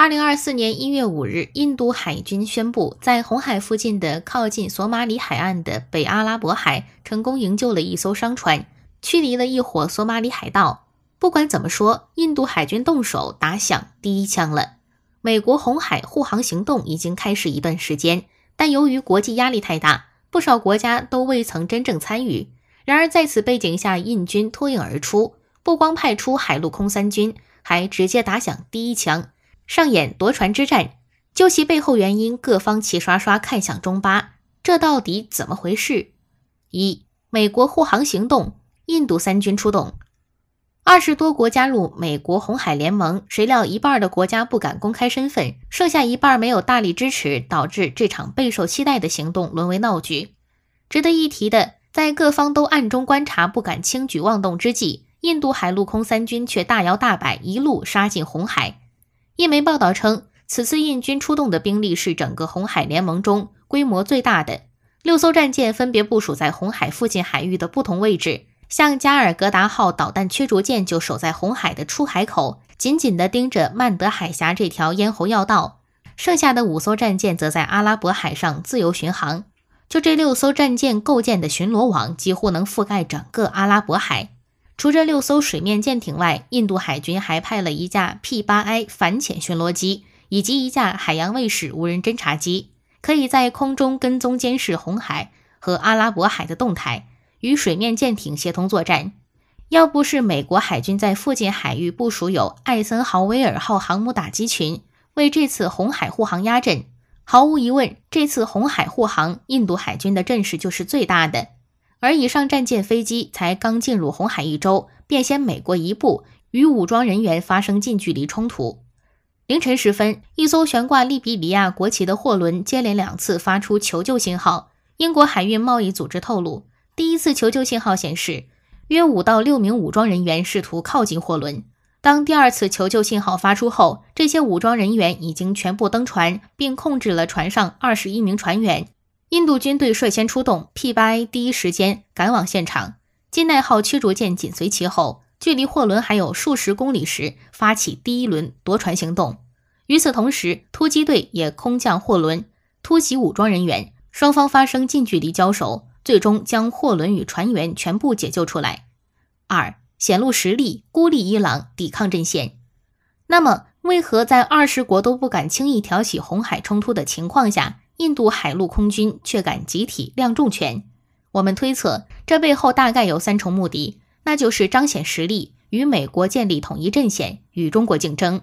二零二四年一月五日，印度海军宣布，在红海附近的靠近索马里海岸的北阿拉伯海，成功营救了一艘商船，驱离了一伙索马里海盗。不管怎么说，印度海军动手打响第一枪了。美国红海护航行动已经开始一段时间，但由于国际压力太大，不少国家都未曾真正参与。然而在此背景下，印军脱颖而出，不光派出海陆空三军，还直接打响第一枪。上演夺船之战，究其背后原因，各方齐刷刷看向中巴，这到底怎么回事？一美国护航行动，印度三军出动，二十多国加入美国红海联盟，谁料一半的国家不敢公开身份，剩下一半没有大力支持，导致这场备受期待的行动沦为闹剧。值得一提的，在各方都暗中观察、不敢轻举妄动之际，印度海陆空三军却大摇大摆一路杀进红海。一媒报道称，此次印军出动的兵力是整个红海联盟中规模最大的。六艘战舰分别部署在红海附近海域的不同位置，像加尔格达号导弹驱逐舰就守在红海的出海口，紧紧地盯着曼德海峡这条咽喉要道。剩下的五艘战舰则在阿拉伯海上自由巡航。就这六艘战舰构建的巡逻网，几乎能覆盖整个阿拉伯海。除这六艘水面舰艇外，印度海军还派了一架 P 八 I 反潜巡逻机以及一架海洋卫士无人侦察机，可以在空中跟踪监视红海和阿拉伯海的动态，与水面舰艇协同作战。要不是美国海军在附近海域部署有艾森豪威尔号航母打击群为这次红海护航压阵，毫无疑问，这次红海护航印度海军的阵势就是最大的。而以上战舰、飞机才刚进入红海一周，便先美国一步与武装人员发生近距离冲突。凌晨时分，一艘悬挂利比里亚国旗的货轮接连两次发出求救信号。英国海运贸易组织透露，第一次求救信号显示，约五到六名武装人员试图靠近货轮。当第二次求救信号发出后，这些武装人员已经全部登船，并控制了船上二十一名船员。印度军队率先出动，P8A 第一时间赶往现场，金奈号驱逐舰紧随其后。距离货轮还有数十公里时，发起第一轮夺船行动。与此同时，突击队也空降货轮，突袭武装人员，双方发生近距离交手，最终将货轮与船员全部解救出来。二显露实力，孤立伊朗抵抗阵线。那么，为何在二十国都不敢轻易挑起红海冲突的情况下？印度海陆空军却敢集体亮重拳，我们推测这背后大概有三重目的，那就是彰显实力，与美国建立统一阵线，与中国竞争。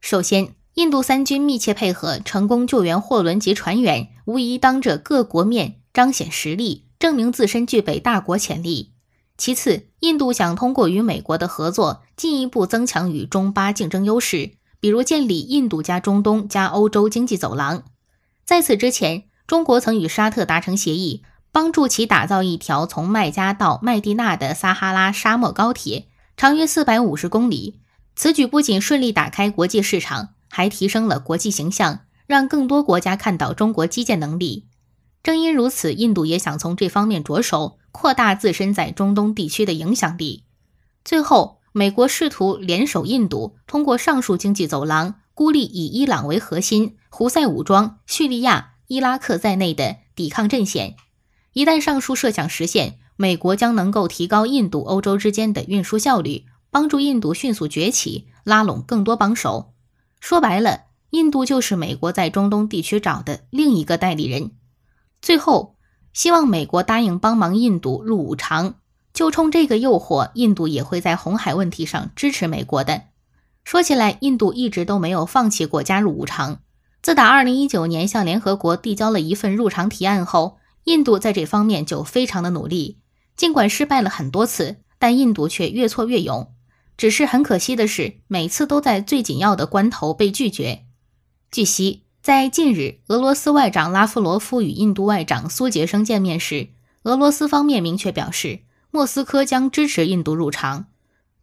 首先，印度三军密切配合，成功救援货轮及船员，无疑当着各国面彰显实力，证明自身具备大国潜力。其次，印度想通过与美国的合作，进一步增强与中巴竞争优势，比如建立印度加中东加欧洲经济走廊。在此之前，中国曾与沙特达成协议，帮助其打造一条从麦加到麦地那的撒哈拉沙漠高铁，长约四百五十公里。此举不仅顺利打开国际市场，还提升了国际形象，让更多国家看到中国基建能力。正因如此，印度也想从这方面着手，扩大自身在中东地区的影响力。最后，美国试图联手印度，通过上述经济走廊。孤立以伊朗为核心、胡塞武装、叙利亚、伊拉克在内的抵抗阵线。一旦上述设想实现，美国将能够提高印度欧洲之间的运输效率，帮助印度迅速崛起，拉拢更多帮手。说白了，印度就是美国在中东地区找的另一个代理人。最后，希望美国答应帮忙印度入五常，就冲这个诱惑，印度也会在红海问题上支持美国的。说起来，印度一直都没有放弃过加入五常。自打2019年向联合国递交了一份入常提案后，印度在这方面就非常的努力。尽管失败了很多次，但印度却越挫越勇。只是很可惜的是，每次都在最紧要的关头被拒绝。据悉，在近日俄罗斯外长拉夫罗夫与印度外长苏杰生见面时，俄罗斯方面明确表示，莫斯科将支持印度入常。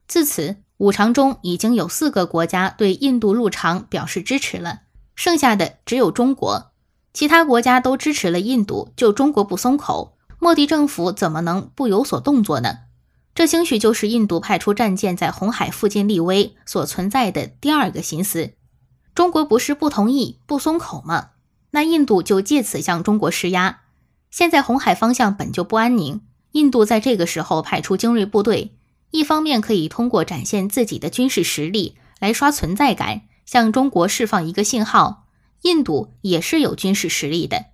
自此。五常中已经有四个国家对印度入常表示支持了，剩下的只有中国，其他国家都支持了印度，就中国不松口，莫迪政府怎么能不有所动作呢？这兴许就是印度派出战舰在红海附近立威所存在的第二个心思。中国不是不同意不松口吗？那印度就借此向中国施压。现在红海方向本就不安宁，印度在这个时候派出精锐部队。一方面可以通过展现自己的军事实力来刷存在感，向中国释放一个信号；印度也是有军事实力的。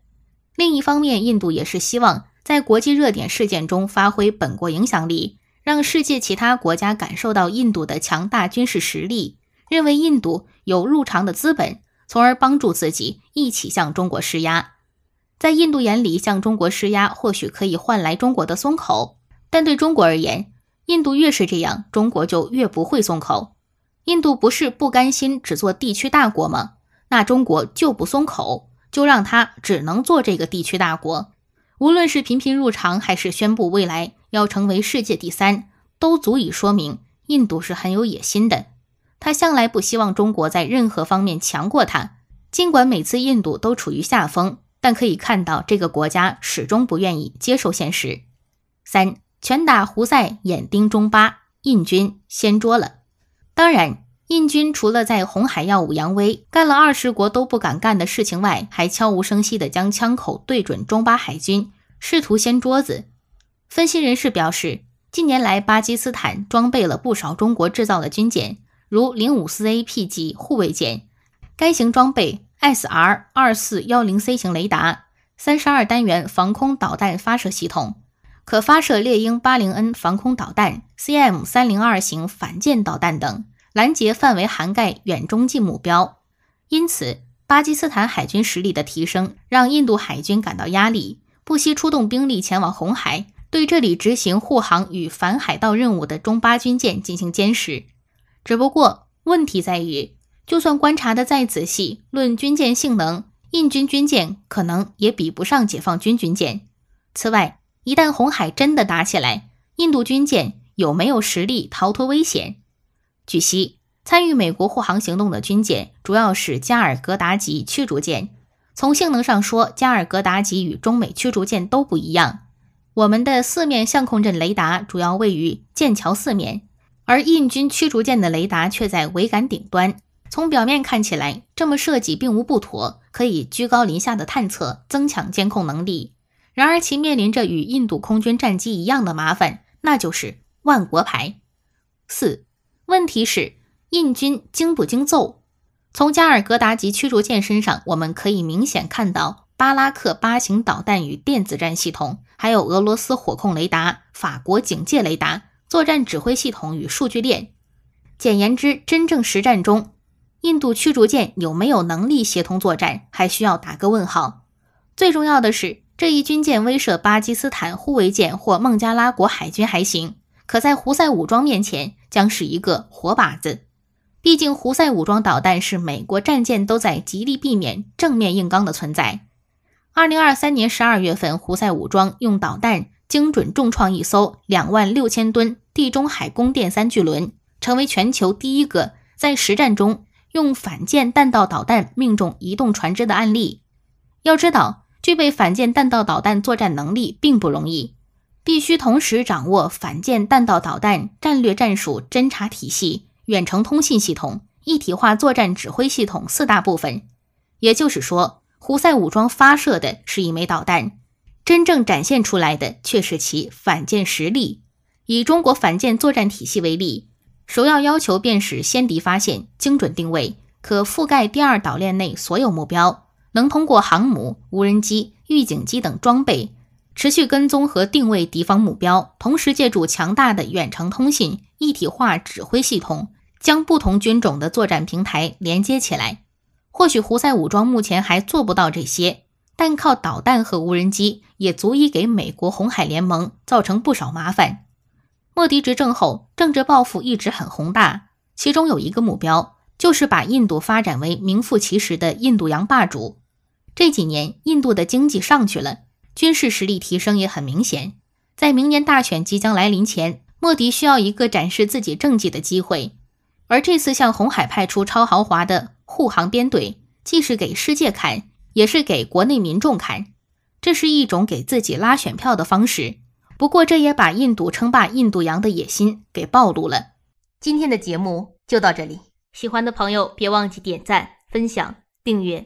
另一方面，印度也是希望在国际热点事件中发挥本国影响力，让世界其他国家感受到印度的强大军事实力，认为印度有入场的资本，从而帮助自己一起向中国施压。在印度眼里，向中国施压或许可以换来中国的松口，但对中国而言，印度越是这样，中国就越不会松口。印度不是不甘心只做地区大国吗？那中国就不松口，就让他只能做这个地区大国。无论是频频入场，还是宣布未来要成为世界第三，都足以说明印度是很有野心的。他向来不希望中国在任何方面强过他。尽管每次印度都处于下风，但可以看到这个国家始终不愿意接受现实。三。拳打胡塞，眼盯中巴，印军掀桌了。当然，印军除了在红海耀武扬威，干了二十国都不敢干的事情外，还悄无声息地将枪口对准中巴海军，试图掀桌子。分析人士表示，近年来巴基斯坦装备了不少中国制造的军舰，如零五四 A P 级护卫舰，该型装备 S R 二四幺零 C 型雷达，三十二单元防空导弹发射系统。可发射猎鹰八零 N 防空导弹、C M 三零二型反舰导弹等，拦截范围涵盖远、中、近目标。因此，巴基斯坦海军实力的提升让印度海军感到压力，不惜出动兵力前往红海，对这里执行护航与反海盗任务的中巴军舰进行监视。只不过，问题在于，就算观察的再仔细，论军舰性能，印军军舰可能也比不上解放军军舰。此外，一旦红海真的打起来，印度军舰有没有实力逃脱危险？据悉，参与美国护航行动的军舰主要是加尔格达级驱逐舰。从性能上说，加尔格达级与中美驱逐舰都不一样。我们的四面相控阵雷达主要位于舰桥四面，而印军驱逐舰的雷达却在桅杆顶端。从表面看起来，这么设计并无不妥，可以居高临下的探测，增强监控能力。然而，其面临着与印度空军战机一样的麻烦，那就是万国牌。四问题是，印军经不经揍？从加尔格达级驱逐舰身上，我们可以明显看到巴拉克八型导弹与电子战系统，还有俄罗斯火控雷达、法国警戒雷达、作战指挥系统与数据链。简言之，真正实战中，印度驱逐舰有没有能力协同作战，还需要打个问号。最重要的是。这一军舰威慑巴基斯坦护卫舰或孟加拉国海军还行，可在胡塞武装面前将是一个活靶子。毕竟，胡塞武装导弹是美国战舰都在极力避免正面硬刚的存在。二零二三年十二月份，胡塞武装用导弹精准重创一艘两万六千吨地中海供电三巨轮，成为全球第一个在实战中用反舰弹道导弹命中移动船只的案例。要知道。具备反舰弹道导弹作战能力并不容易，必须同时掌握反舰弹道导弹战略战术侦察体系、远程通信系统、一体化作战指挥系统四大部分。也就是说，胡塞武装发射的是一枚导弹，真正展现出来的却是其反舰实力。以中国反舰作战体系为例，首要要求便是先敌发现、精准定位，可覆盖第二岛链内所有目标。能通过航母、无人机、预警机等装备持续跟踪和定位敌方目标，同时借助强大的远程通信一体化指挥系统，将不同军种的作战平台连接起来。或许胡塞武装目前还做不到这些，但靠导弹和无人机也足以给美国红海联盟造成不少麻烦。莫迪执政后，政治抱负一直很宏大，其中有一个目标就是把印度发展为名副其实的印度洋霸主。这几年，印度的经济上去了，军事实力提升也很明显。在明年大选即将来临前，莫迪需要一个展示自己政绩的机会。而这次向红海派出超豪华的护航编队，既是给世界看，也是给国内民众看，这是一种给自己拉选票的方式。不过，这也把印度称霸印度洋的野心给暴露了。今天的节目就到这里，喜欢的朋友别忘记点赞、分享、订阅。